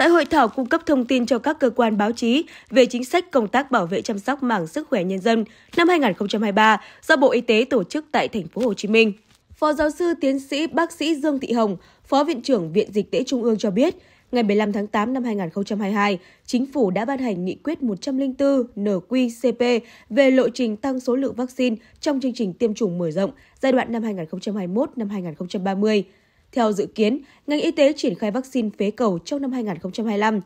Tại hội thảo cung cấp thông tin cho các cơ quan báo chí về chính sách công tác bảo vệ chăm sóc mảng sức khỏe nhân dân năm 2023 do Bộ Y tế tổ chức tại thành phố Hồ Chí Minh. Phó giáo sư tiến sĩ bác sĩ Dương Thị Hồng, Phó Viện trưởng Viện Dịch tễ Trung ương cho biết, ngày 15 tháng 8 năm 2022, Chính phủ đã ban hành nghị quyết 104 NQCP về lộ trình tăng số lượng vaccine trong chương trình tiêm chủng mở rộng giai đoạn năm 2021-2030. Theo dự kiến, ngành y tế triển khai vaccine phế cầu trong năm 2025,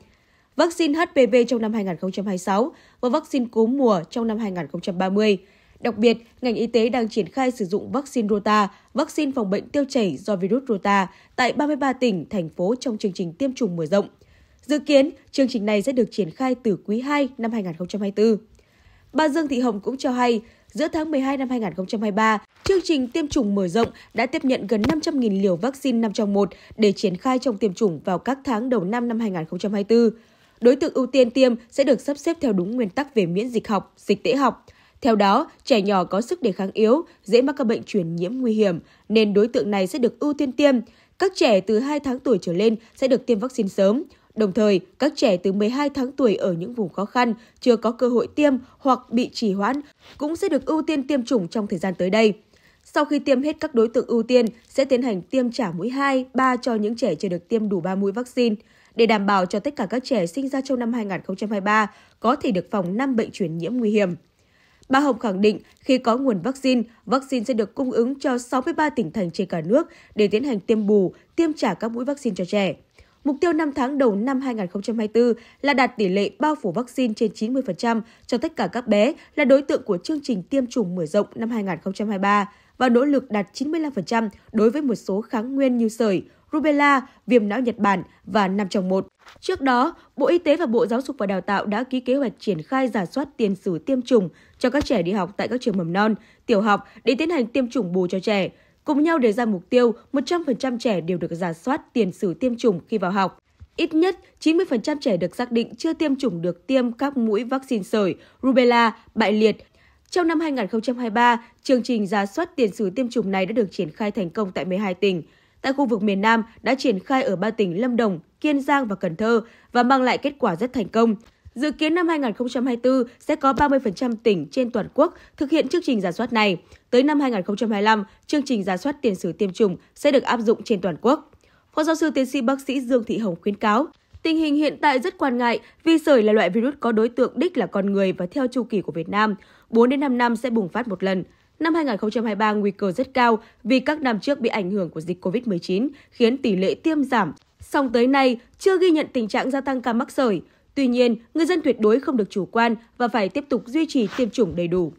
vaccine HPV trong năm 2026 và vaccine cúm mùa trong năm 2030. Đặc biệt, ngành y tế đang triển khai sử dụng vaccine Rota, vaccine phòng bệnh tiêu chảy do virus Rota tại 33 tỉnh, thành phố trong chương trình tiêm chủng mở rộng. Dự kiến, chương trình này sẽ được triển khai từ quý 2 năm 2024. Bà Dương Thị Hồng cũng cho hay, giữa tháng 12 năm 2023, chương trình tiêm chủng mở rộng đã tiếp nhận gần 500.000 liều vaccine 5 trong 1 để triển khai trong tiêm chủng vào các tháng đầu năm năm 2024. Đối tượng ưu tiên tiêm sẽ được sắp xếp theo đúng nguyên tắc về miễn dịch học, dịch tễ học. Theo đó, trẻ nhỏ có sức đề kháng yếu, dễ mắc các bệnh truyền nhiễm nguy hiểm, nên đối tượng này sẽ được ưu tiên tiêm. Các trẻ từ 2 tháng tuổi trở lên sẽ được tiêm vaccine sớm. Đồng thời, các trẻ từ 12 tháng tuổi ở những vùng khó khăn, chưa có cơ hội tiêm hoặc bị trì hoãn cũng sẽ được ưu tiên tiêm chủng trong thời gian tới đây. Sau khi tiêm hết các đối tượng ưu tiên, sẽ tiến hành tiêm trả mũi 2, 3 cho những trẻ chưa được tiêm đủ 3 mũi vaccine để đảm bảo cho tất cả các trẻ sinh ra trong năm 2023 có thể được phòng 5 bệnh truyền nhiễm nguy hiểm. Bà Hồng khẳng định khi có nguồn vaccine, vaccine sẽ được cung ứng cho 63 tỉnh thành trên cả nước để tiến hành tiêm bù, tiêm trả các mũi vaccine cho trẻ. Mục tiêu 5 tháng đầu năm 2024 là đạt tỷ lệ bao phủ vaccine trên 90% cho tất cả các bé là đối tượng của chương trình tiêm chủng mở rộng năm 2023 và nỗ lực đạt 95% đối với một số kháng nguyên như sởi, rubella, viêm não Nhật Bản và 5 trong 1. Trước đó, Bộ Y tế và Bộ Giáo dục và Đào tạo đã ký kế hoạch triển khai giả soát tiền sử tiêm chủng cho các trẻ đi học tại các trường mầm non, tiểu học để tiến hành tiêm chủng bù cho trẻ. Cùng nhau đề ra mục tiêu 100% trẻ đều được giả soát tiền sử tiêm chủng khi vào học. Ít nhất 90% trẻ được xác định chưa tiêm chủng được tiêm các mũi vaccine sởi, rubella, bại liệt. Trong năm 2023, chương trình giả soát tiền sử tiêm chủng này đã được triển khai thành công tại 12 tỉnh. Tại khu vực miền Nam đã triển khai ở ba tỉnh Lâm Đồng, Kiên Giang và Cần Thơ và mang lại kết quả rất thành công. Dự kiến năm 2024 sẽ có 30% tỉnh trên toàn quốc thực hiện chương trình giả soát này. Tới năm 2025, chương trình giả soát tiền sử tiêm chủng sẽ được áp dụng trên toàn quốc. Phó giáo sư tiến sĩ bác sĩ Dương Thị Hồng khuyến cáo, Tình hình hiện tại rất quan ngại vì sởi là loại virus có đối tượng đích là con người và theo chu kỳ của Việt Nam, 4 đến 5 năm sẽ bùng phát một lần. Năm 2023 nguy cơ rất cao vì các năm trước bị ảnh hưởng của dịch COVID-19 khiến tỷ lệ tiêm giảm. Song tới nay chưa ghi nhận tình trạng gia tăng ca mắc sởi. Tuy nhiên, người dân tuyệt đối không được chủ quan và phải tiếp tục duy trì tiêm chủng đầy đủ.